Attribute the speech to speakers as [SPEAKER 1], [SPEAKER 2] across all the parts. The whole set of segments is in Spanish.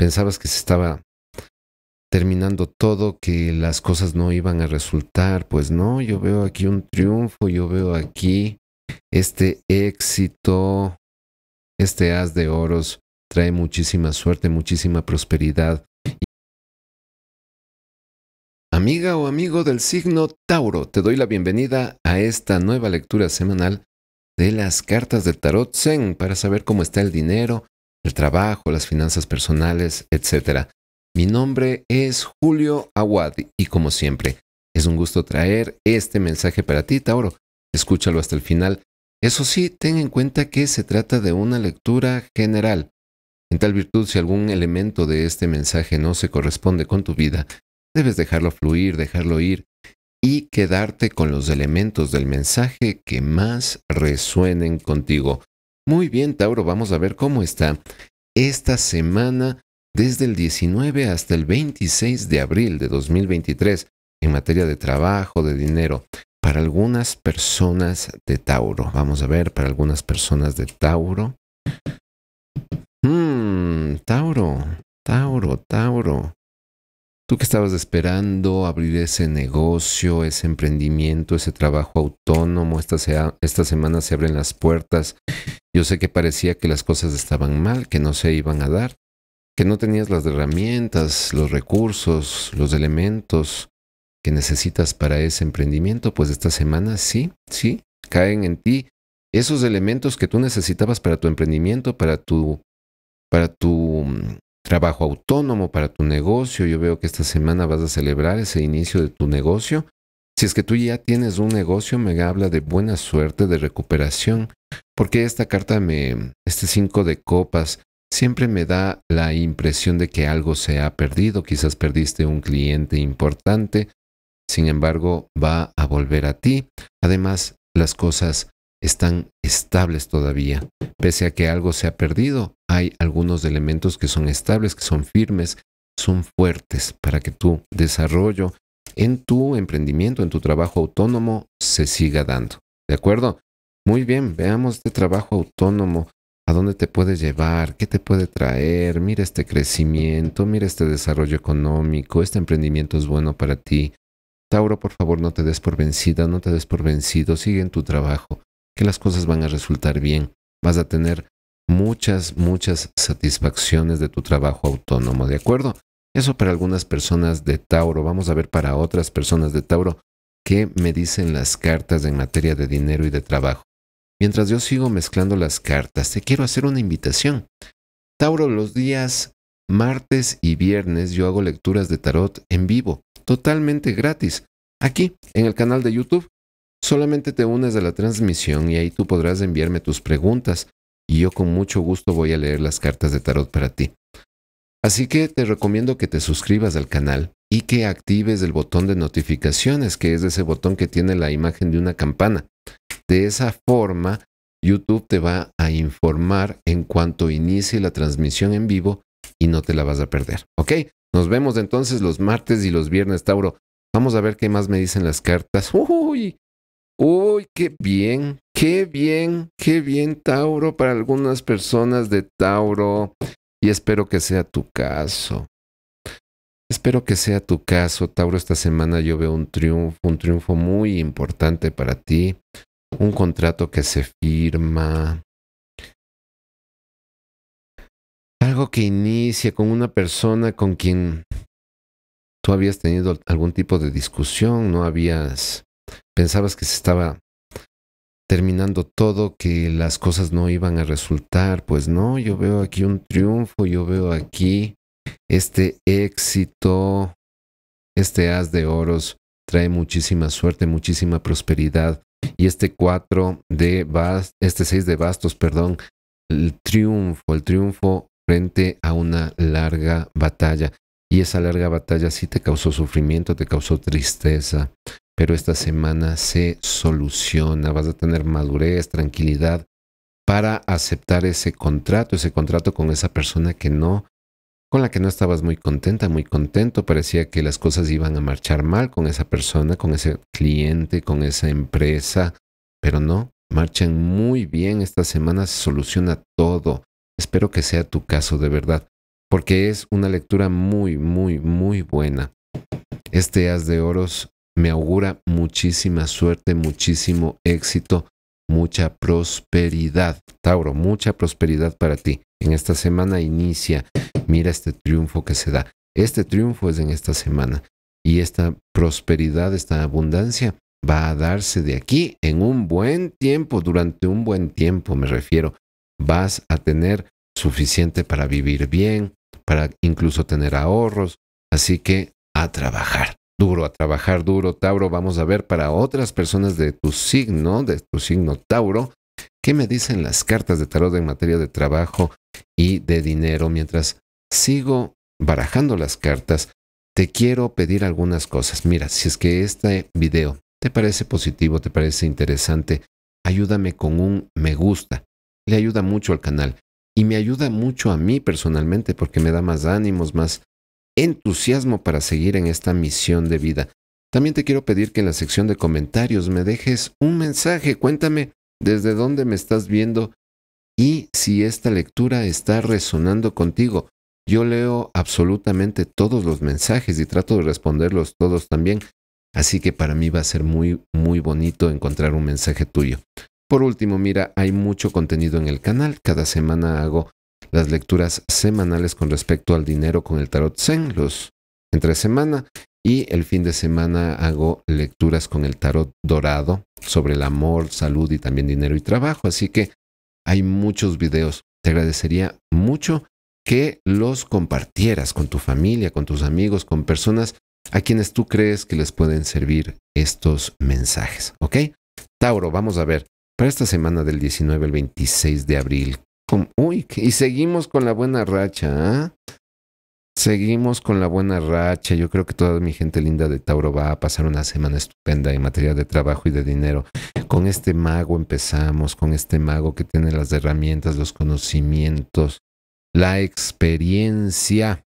[SPEAKER 1] pensabas que se estaba terminando todo, que las cosas no iban a resultar. Pues no, yo veo aquí un triunfo, yo veo aquí este éxito, este haz de oros trae muchísima suerte, muchísima prosperidad. Amiga o amigo del signo Tauro, te doy la bienvenida a esta nueva lectura semanal de las cartas del tarot Zen para saber cómo está el dinero, el trabajo, las finanzas personales, etc. Mi nombre es Julio Aguad y como siempre, es un gusto traer este mensaje para ti, Tauro. Escúchalo hasta el final. Eso sí, ten en cuenta que se trata de una lectura general. En tal virtud, si algún elemento de este mensaje no se corresponde con tu vida, debes dejarlo fluir, dejarlo ir y quedarte con los elementos del mensaje que más resuenen contigo. Muy bien, Tauro, vamos a ver cómo está esta semana desde el 19 hasta el 26 de abril de 2023 en materia de trabajo, de dinero. Para algunas personas de Tauro, vamos a ver, para algunas personas de Tauro. Hmm, Tauro, Tauro, Tauro. Tú que estabas esperando abrir ese negocio, ese emprendimiento, ese trabajo autónomo, esta, esta semana se abren las puertas. Yo sé que parecía que las cosas estaban mal, que no se iban a dar, que no tenías las herramientas, los recursos, los elementos que necesitas para ese emprendimiento, pues esta semana sí, sí, caen en ti esos elementos que tú necesitabas para tu emprendimiento, para tu, para tu mm, trabajo autónomo para tu negocio. Yo veo que esta semana vas a celebrar ese inicio de tu negocio. Si es que tú ya tienes un negocio, me habla de buena suerte, de recuperación, porque esta carta me, este cinco de copas, siempre me da la impresión de que algo se ha perdido, quizás perdiste un cliente importante, sin embargo, va a volver a ti. Además, las cosas están estables todavía. Pese a que algo se ha perdido, hay algunos elementos que son estables, que son firmes, son fuertes para que tu desarrollo en tu emprendimiento, en tu trabajo autónomo, se siga dando. ¿De acuerdo? Muy bien, veamos este trabajo autónomo, a dónde te puede llevar, qué te puede traer, mira este crecimiento, mira este desarrollo económico, este emprendimiento es bueno para ti. Tauro, por favor, no te des por vencida, no te des por vencido, sigue en tu trabajo que las cosas van a resultar bien. Vas a tener muchas, muchas satisfacciones de tu trabajo autónomo, ¿de acuerdo? Eso para algunas personas de Tauro. Vamos a ver para otras personas de Tauro qué me dicen las cartas en materia de dinero y de trabajo. Mientras yo sigo mezclando las cartas, te quiero hacer una invitación. Tauro, los días martes y viernes yo hago lecturas de tarot en vivo, totalmente gratis, aquí en el canal de YouTube. Solamente te unes a la transmisión y ahí tú podrás enviarme tus preguntas y yo con mucho gusto voy a leer las cartas de tarot para ti. Así que te recomiendo que te suscribas al canal y que actives el botón de notificaciones, que es ese botón que tiene la imagen de una campana. De esa forma, YouTube te va a informar en cuanto inicie la transmisión en vivo y no te la vas a perder. ¿Ok? Nos vemos entonces los martes y los viernes, Tauro. Vamos a ver qué más me dicen las cartas. Uy, Uy, qué bien, qué bien, qué bien Tauro para algunas personas de Tauro. Y espero que sea tu caso. Espero que sea tu caso, Tauro. Esta semana yo veo un triunfo, un triunfo muy importante para ti. Un contrato que se firma, algo que inicie con una persona con quien tú habías tenido algún tipo de discusión, no habías pensabas que se estaba terminando todo, que las cosas no iban a resultar, pues no, yo veo aquí un triunfo, yo veo aquí este éxito, este haz de oros trae muchísima suerte, muchísima prosperidad. Y este Cuatro de bastos, este Seis de bastos, perdón, el triunfo, el triunfo frente a una larga batalla. Y esa larga batalla sí te causó sufrimiento, te causó tristeza, pero esta semana se soluciona. Vas a tener madurez, tranquilidad para aceptar ese contrato, ese contrato con esa persona que no, con la que no estabas muy contenta, muy contento. Parecía que las cosas iban a marchar mal con esa persona, con ese cliente, con esa empresa, pero no, marchan muy bien. Esta semana se soluciona todo. Espero que sea tu caso de verdad, porque es una lectura muy, muy, muy buena. Este as de oros me augura muchísima suerte, muchísimo éxito, mucha prosperidad. Tauro, mucha prosperidad para ti. En esta semana inicia, mira este triunfo que se da. Este triunfo es en esta semana y esta prosperidad, esta abundancia va a darse de aquí en un buen tiempo, durante un buen tiempo me refiero. Vas a tener suficiente para vivir bien, para incluso tener ahorros, así que a trabajar duro, a trabajar duro, Tauro. Vamos a ver para otras personas de tu signo, de tu signo Tauro, qué me dicen las cartas de tarot en materia de trabajo y de dinero. Mientras sigo barajando las cartas, te quiero pedir algunas cosas. Mira, si es que este video te parece positivo, te parece interesante, ayúdame con un me gusta. Le ayuda mucho al canal y me ayuda mucho a mí personalmente porque me da más ánimos, más entusiasmo para seguir en esta misión de vida. También te quiero pedir que en la sección de comentarios me dejes un mensaje, cuéntame desde dónde me estás viendo y si esta lectura está resonando contigo. Yo leo absolutamente todos los mensajes y trato de responderlos todos también, así que para mí va a ser muy, muy bonito encontrar un mensaje tuyo. Por último, mira, hay mucho contenido en el canal, cada semana hago las lecturas semanales con respecto al dinero con el tarot Zen, los entre semana, y el fin de semana hago lecturas con el tarot dorado sobre el amor, salud y también dinero y trabajo. Así que hay muchos videos. Te agradecería mucho que los compartieras con tu familia, con tus amigos, con personas a quienes tú crees que les pueden servir estos mensajes. ¿Ok? Tauro, vamos a ver. Para esta semana del 19 al 26 de abril, y seguimos con la buena racha, ¿ah? Seguimos con la buena racha. Yo creo que toda mi gente linda de Tauro va a pasar una semana estupenda en materia de trabajo y de dinero. Con este mago empezamos, con este mago que tiene las herramientas, los conocimientos, la experiencia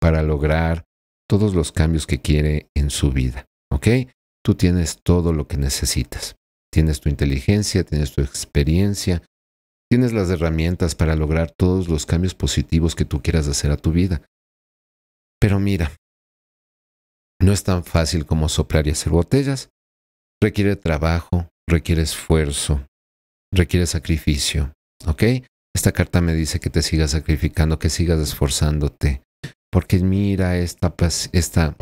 [SPEAKER 1] para lograr todos los cambios que quiere en su vida. ¿Ok? Tú tienes todo lo que necesitas. Tienes tu inteligencia, tienes tu experiencia, Tienes las herramientas para lograr todos los cambios positivos que tú quieras hacer a tu vida. Pero mira, no es tan fácil como soplar y hacer botellas. Requiere trabajo, requiere esfuerzo, requiere sacrificio. ¿Ok? Esta carta me dice que te sigas sacrificando, que sigas esforzándote. Porque mira esta, esta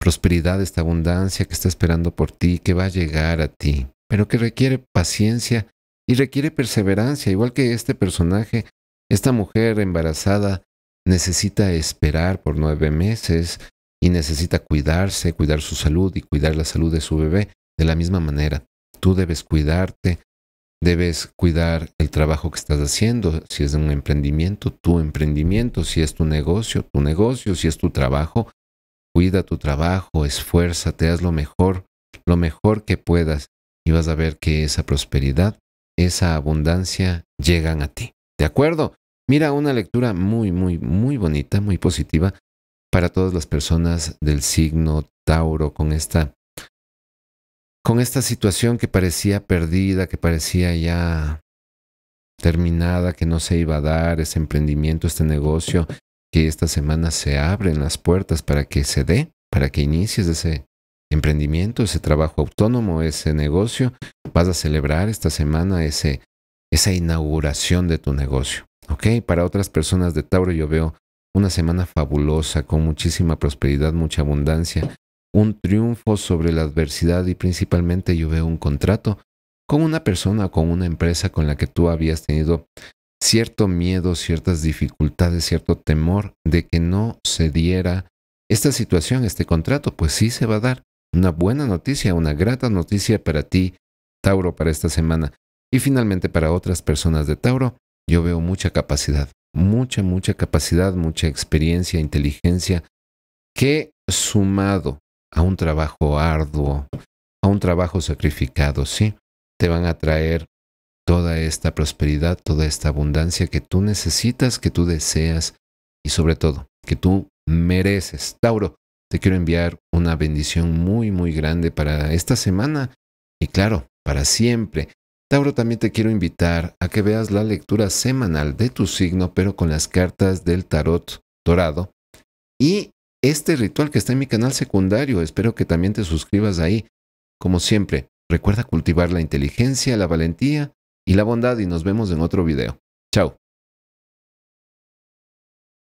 [SPEAKER 1] prosperidad, esta abundancia que está esperando por ti, que va a llegar a ti. Pero que requiere paciencia y requiere perseverancia, igual que este personaje. Esta mujer embarazada necesita esperar por nueve meses y necesita cuidarse, cuidar su salud y cuidar la salud de su bebé. De la misma manera, tú debes cuidarte, debes cuidar el trabajo que estás haciendo, si es un emprendimiento, tu emprendimiento, si es tu negocio, tu negocio, si es tu trabajo, cuida tu trabajo, esfuérzate, haz lo mejor, lo mejor que puedas y vas a ver que esa prosperidad esa abundancia llegan a ti. ¿De acuerdo? Mira, una lectura muy, muy, muy bonita, muy positiva para todas las personas del signo Tauro con esta, con esta situación que parecía perdida, que parecía ya terminada, que no se iba a dar ese emprendimiento, este negocio, que esta semana se abren las puertas para que se dé, para que inicies ese emprendimiento, ese trabajo autónomo, ese negocio. Vas a celebrar esta semana ese, esa inauguración de tu negocio. ¿Ok? Para otras personas de Tauro yo veo una semana fabulosa, con muchísima prosperidad, mucha abundancia, un triunfo sobre la adversidad y principalmente yo veo un contrato con una persona con una empresa con la que tú habías tenido cierto miedo, ciertas dificultades, cierto temor de que no se diera esta situación, este contrato, pues sí se va a dar. Una buena noticia, una grata noticia para ti, Tauro, para esta semana. Y finalmente para otras personas de Tauro, yo veo mucha capacidad, mucha, mucha capacidad, mucha experiencia, inteligencia, que sumado a un trabajo arduo, a un trabajo sacrificado, ¿sí? Te van a traer toda esta prosperidad, toda esta abundancia que tú necesitas, que tú deseas y sobre todo que tú mereces. Tauro, te quiero enviar una bendición muy, muy grande para esta semana y claro, para siempre. Tauro, también te quiero invitar a que veas la lectura semanal de tu signo, pero con las cartas del tarot dorado. Y este ritual que está en mi canal secundario, espero que también te suscribas ahí. Como siempre, recuerda cultivar la inteligencia, la valentía y la bondad y nos vemos en otro video. Chao.